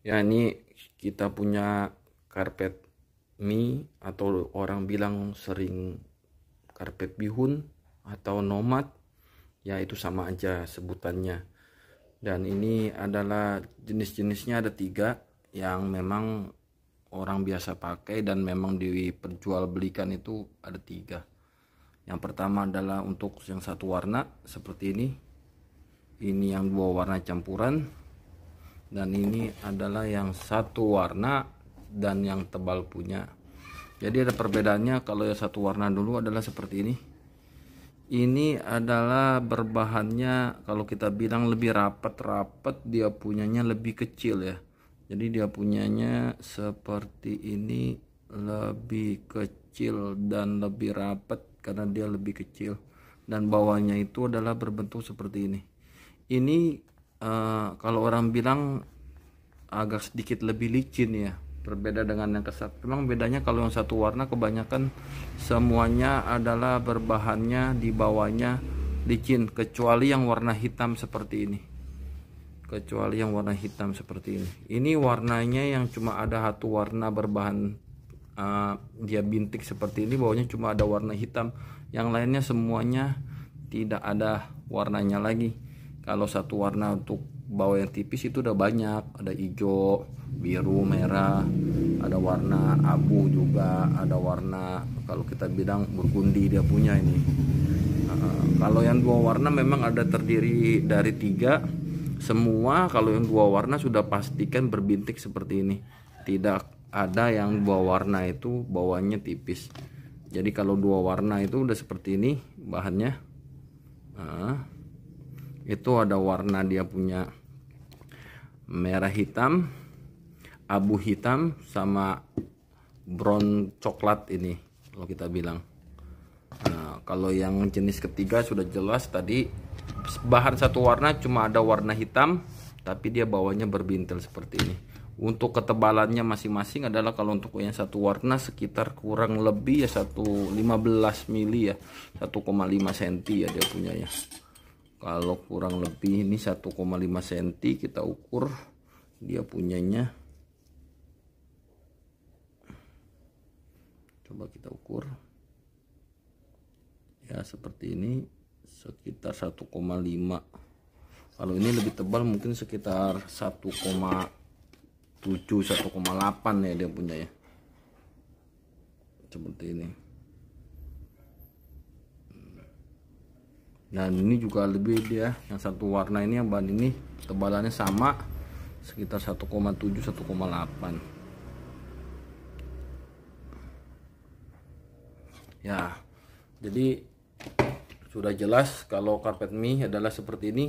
ya ini kita punya karpet mi atau orang bilang sering karpet bihun atau nomad ya itu sama aja sebutannya dan ini adalah jenis-jenisnya ada tiga yang memang orang biasa pakai dan memang diperjualbelikan itu ada tiga yang pertama adalah untuk yang satu warna seperti ini ini yang dua warna campuran dan ini adalah yang satu warna dan yang tebal punya jadi ada perbedaannya kalau yang satu warna dulu adalah seperti ini ini adalah berbahannya kalau kita bilang lebih rapat-rapat dia punyanya lebih kecil ya jadi dia punyanya seperti ini lebih kecil dan lebih rapat karena dia lebih kecil dan bawahnya itu adalah berbentuk seperti ini ini Eh, kalau orang bilang agak sedikit lebih licin ya berbeda dengan yang kesat memang bedanya kalau yang satu warna kebanyakan semuanya adalah berbahannya di bawahnya licin kecuali yang warna hitam seperti ini kecuali yang warna hitam seperti ini ini warnanya yang cuma ada satu warna berbahan uh, dia bintik seperti ini bawahnya cuma ada warna hitam yang lainnya semuanya tidak ada warnanya lagi kalau satu warna untuk bawah yang tipis itu udah banyak ada hijau biru merah ada warna abu juga ada warna kalau kita bilang berkundi dia punya ini uh, kalau yang dua warna memang ada terdiri dari tiga semua kalau yang dua warna sudah pastikan berbintik seperti ini tidak ada yang dua warna itu bawahnya tipis jadi kalau dua warna itu udah seperti ini bahannya uh, itu ada warna dia punya merah hitam abu hitam sama brown coklat ini kalau kita bilang nah, kalau yang jenis ketiga sudah jelas tadi bahan satu warna cuma ada warna hitam tapi dia bawahnya berbintil seperti ini untuk ketebalannya masing-masing adalah kalau untuk yang satu warna sekitar kurang lebih ya 1,15 mili ya 1,5 cm ya dia punya ya kalau kurang lebih ini 1,5 cm kita ukur dia punyanya coba kita ukur ya seperti ini sekitar 1,5 kalau ini lebih tebal mungkin sekitar 1,7 1,8 ya dia punya ya seperti ini dan ini juga lebih dia yang satu warna ini yang ban ini tebalannya sama sekitar 1,7 1,8 ya jadi sudah jelas kalau karpet mie adalah seperti ini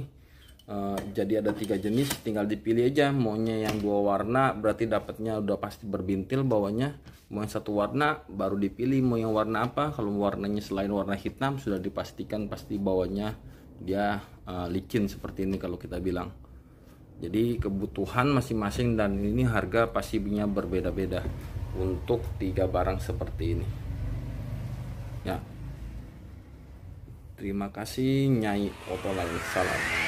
e, jadi ada tiga jenis tinggal dipilih aja maunya yang dua warna berarti dapatnya udah pasti berbintil bawahnya mau yang satu warna baru dipilih mau yang warna apa kalau warnanya selain warna hitam sudah dipastikan pasti bawahnya dia uh, licin seperti ini kalau kita bilang jadi kebutuhan masing-masing dan ini harga pasti punya berbeda-beda untuk tiga barang seperti ini ya terima kasih Nyai Oto salam